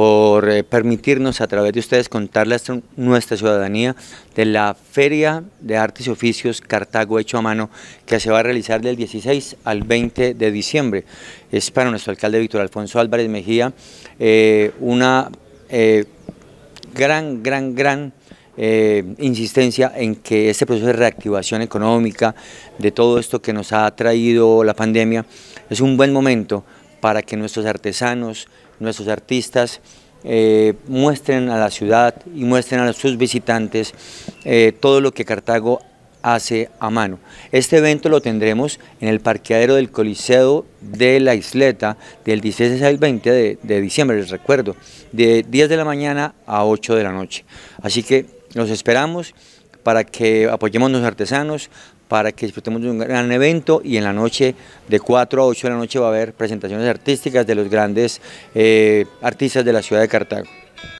por eh, permitirnos a través de ustedes contarles a nuestra ciudadanía de la Feria de Artes y Oficios Cartago Hecho a Mano que se va a realizar del 16 al 20 de diciembre. Es para nuestro alcalde Víctor Alfonso Álvarez Mejía eh, una eh, gran, gran, gran insistencia en que este proceso de reactivación económica, de todo esto que nos ha traído la pandemia, es un buen momento para que nuestros artesanos, nuestros artistas eh, muestren a la ciudad y muestren a sus visitantes eh, todo lo que Cartago hace a mano. Este evento lo tendremos en el parqueadero del Coliseo de la Isleta del 16 al 20 de, de diciembre, les recuerdo, de 10 de la mañana a 8 de la noche. Así que los esperamos para que apoyemos a los artesanos, para que disfrutemos de un gran evento y en la noche, de 4 a 8 de la noche, va a haber presentaciones artísticas de los grandes eh, artistas de la ciudad de Cartago.